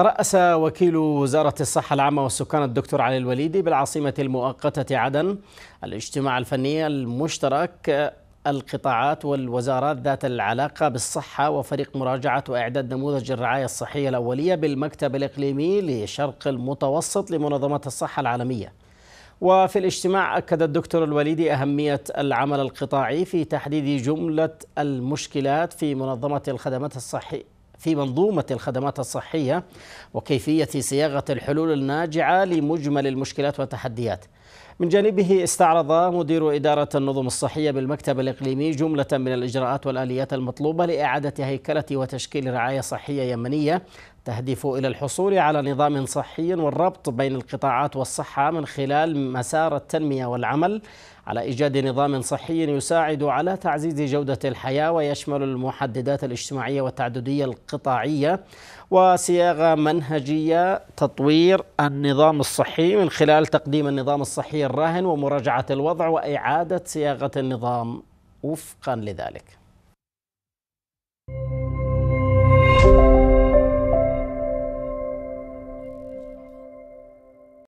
ترأس وكيل وزارة الصحة العامة والسكان الدكتور علي الوليدي بالعاصمة المؤقتة عدن الاجتماع الفني المشترك آه، القطاعات والوزارات ذات العلاقة بالصحة وفريق مراجعة وإعداد نموذج الرعاية الصحية الأولية بالمكتب الإقليمي لشرق المتوسط لمنظمة الصحة العالمية وفي الاجتماع أكد الدكتور الوليدي أهمية العمل القطاعي في تحديد جملة المشكلات في منظمة الخدمات الصحية في منظومة الخدمات الصحية وكيفية صياغة الحلول الناجعة لمجمل المشكلات والتحديات من جانبه استعرض مدير إدارة النظم الصحية بالمكتب الإقليمي جملة من الإجراءات والآليات المطلوبة لإعادة هيكلة وتشكيل رعاية صحية يمنية تهدف إلى الحصول على نظام صحي والربط بين القطاعات والصحة من خلال مسار التنمية والعمل على إيجاد نظام صحي يساعد على تعزيز جودة الحياة ويشمل المحددات الاجتماعية والتعددية القطاعية وصياغة منهجية تطوير النظام الصحي من خلال تقديم النظام الصحي الراهن ومراجعة الوضع وإعادة صياغة النظام وفقا لذلك